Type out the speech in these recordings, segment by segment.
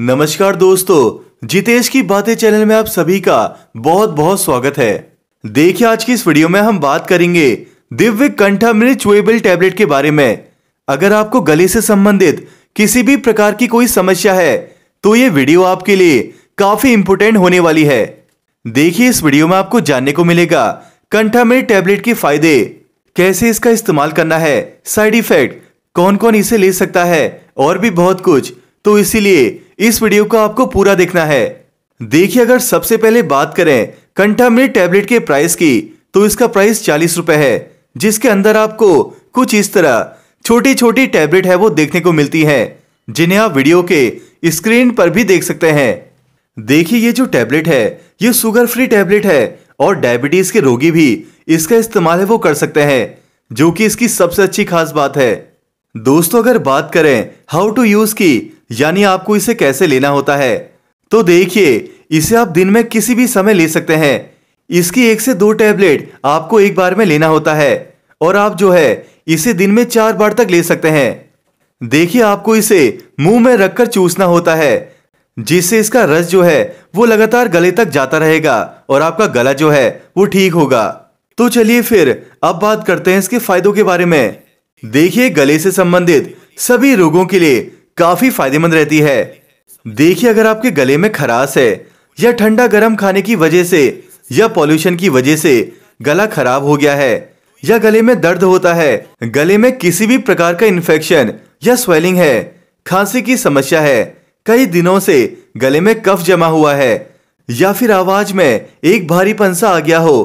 नमस्कार दोस्तों जितेश की बातें चैनल में आप सभी का बहुत बहुत स्वागत है देखिए आज की इस वीडियो में हम बात करेंगे दिव्य मिर्च चुएबल टैबलेट के बारे में अगर आपको गले से संबंधित किसी भी प्रकार की कोई समस्या है तो ये वीडियो आपके लिए काफी इंपोर्टेंट होने वाली है देखिए इस वीडियो में आपको जानने को मिलेगा कंठा मिर्च टैबलेट के फायदे कैसे इसका इस्तेमाल करना है साइड इफेक्ट कौन कौन इसे ले सकता है और भी बहुत कुछ तो इसीलिए इस वीडियो को आपको पूरा देखना है देखिए अगर सबसे पहले बात करें कंटामिनेट टैबलेट के प्राइस की तो इसका प्राइस चालीस रुपए है जिसके अंदर आपको कुछ इस तरह छोटी छोटी टैबलेट है वो देखने को मिलती है जिन्हें आप वीडियो के स्क्रीन पर भी देख सकते हैं देखिए ये जो टैबलेट है ये सुगर फ्री टैबलेट है और डायबिटीज के रोगी भी इसका इस्तेमाल है वो कर सकते हैं जो कि इसकी सबसे अच्छी खास बात है दोस्तों अगर बात करें हाउ टू यूज की यानी आपको इसे कैसे लेना होता है तो देखिए इसे आप दिन में किसी भी समय ले सकते हैं इसकी एक से दो टैबलेट आपको एक बार में लेना होता है और आप जो है इसे दिन में चार बार तक ले सकते हैं देखिए आपको इसे मुंह में रखकर चूसना होता है जिससे इसका रस जो है वो लगातार गले तक जाता रहेगा और आपका गला जो है वो ठीक होगा तो चलिए फिर अब बात करते हैं इसके फायदों के बारे में देखिए गले से संबंधित सभी रोगों के लिए काफी फायदेमंद रहती है देखिए अगर आपके गले में खराश है या ठंडा गर्म खाने की वजह से या पॉल्यूशन की वजह से गला खराब हो गया है या गले में दर्द होता है गले में किसी भी प्रकार का इन्फेक्शन या स्वेलिंग है खांसी की समस्या है कई दिनों से गले में कफ जमा हुआ है या फिर आवाज में एक भारी पंसा आ गया हो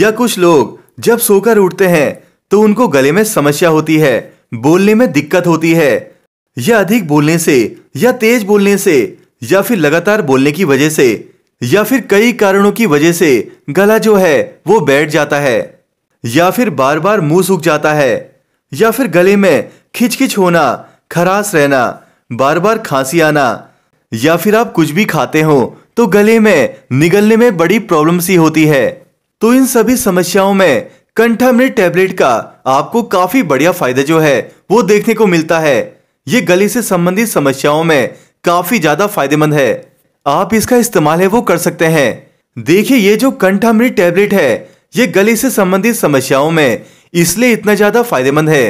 या कुछ लोग जब सोकर उठते हैं तो उनको गले में समस्या होती है बोलने में दिक्कत होती है या अधिक बोलने से या तेज बोलने से या फिर लगातार बोलने की वजह से या फिर कई कारणों की वजह से गला जो है वो बैठ जाता है या फिर बार बार मुंह सूख जाता है या फिर गले में खिचखिच होना खरास रहना बार बार खांसी आना या फिर आप कुछ भी खाते हो तो गले में निगलने में बड़ी प्रॉब्लम सी होती है तो इन सभी समस्याओं में कंठामृत टैबलेट का आपको काफी बढ़िया फायदा जो है वो देखने को मिलता है ये गले से संबंधित समस्याओं में काफी ज्यादा फायदेमंद है आप इसका इस्तेमाल है वो कर सकते हैं देखिए ये जो कंठामृत टेबलेट है ये गले से संबंधित समस्याओं में इसलिए इतना ज्यादा फायदेमंद है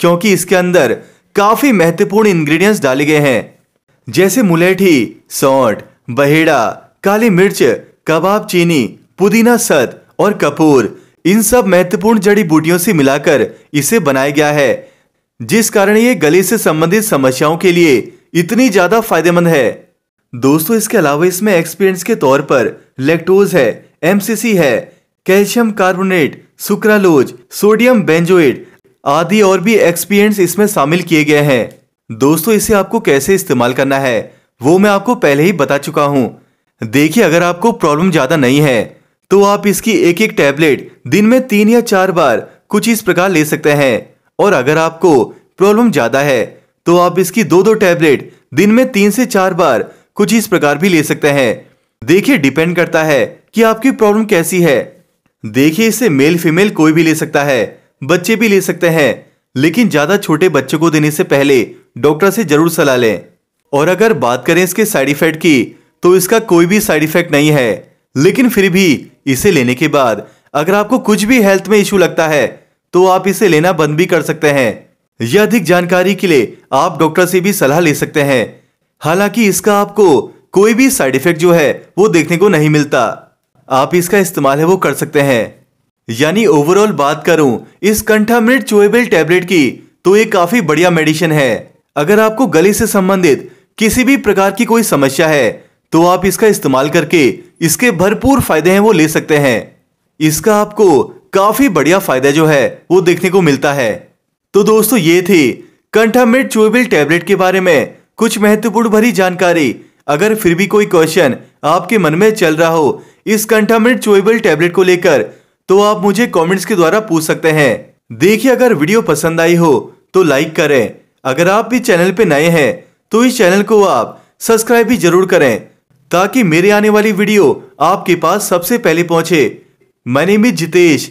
क्योंकि इसके अंदर काफी महत्वपूर्ण इंग्रेडिएंट्स डाले गए हैं जैसे मुलेठी सौट बहेड़ा काली मिर्च कबाब चीनी पुदीना सत और कपूर इन सब महत्वपूर्ण जड़ी बूटियों से मिलाकर इसे बनाया गया है जिस कारण ये गले से संबंधित समस्याओं के लिए इतनी ज्यादा फायदेमंद है दोस्तों इसके अलावा इसमें एक्सपीरियंस के तौर पर लेक्टोज है एमसीसी है calcium carbonate sucralose sodium benzoate आदि और भी एक्सपीरियंस इसमें शामिल किए गए हैं दोस्तों इसे आपको कैसे इस्तेमाल करना है वो मैं आपको पहले ही बता चुका हूँ देखिए अगर आपको प्रॉब्लम ज़्यादा नहीं है तो आप इसकी एक एक टैबलेट दिन में तीन या चार बार कुछ इस प्रकार ले सकते हैं और अगर आपको प्रॉब्लम ज़्यादा है तो आप इसकी दो दो टैबलेट दिन में तीन से चार बार कुछ इस प्रकार भी ले सकते हैं देखिए डिपेंड करता है कि आपकी प्रॉब्लम कैसी है देखिए इसे मेल फीमेल कोई भी ले सकता है बच्चे भी ले सकते हैं लेकिन ज़्यादा छोटे बच्चों को देने से पहले डॉक्टर से जरूर सलाह लें और अगर बात करें इसके साइड इफेक्ट की तो इसका कोई भी साइड इफेक्ट नहीं है लेकिन फिर भी इसे लेने के बाद अगर आपको कुछ भी हेल्थ में इशू लगता है तो आप इसे लेना बंद भी कर सकते हैं यह अधिक जानकारी के लिए आप डॉक्टर से भी सलाह ले सकते हैं हालांकि इसका आपको कोई भी साइड इफेक्ट जो है वो देखने को नहीं मिलता आप इसका इस्तेमाल है वो कर सकते हैं यानी ओवरऑल बात करूं इस कंठामृत चोएबल टेबलेट की तो ये काफी बढ़िया मेडिसिन है अगर आपको गले से संबंधित किसी भी प्रकार की कोई समस्या है तो आप इसका इस्तेमाल करके इसके भरपूर फायदे हैं वो ले सकते हैं इसका आपको काफी बढ़िया फायदा जो है वो देखने को मिलता है तो दोस्तों ये थी कंठामिट चोबिल टेबलेट के बारे में कुछ महत्वपूर्ण भरी जानकारी अगर फिर भी कोई क्वेश्चन आपके मन में चल रहा हो इस कंठामिट चोइबल टेबलेट को लेकर तो आप मुझे कमेंट्स के द्वारा पूछ सकते हैं देखिए अगर वीडियो पसंद आई हो तो लाइक करें अगर आप भी चैनल पे नए हैं तो इस चैनल को आप सब्सक्राइब भी जरूर करें ताकि मेरे आने वाली वीडियो आपके पास सबसे पहले पहुंचे मैंने भी जितेश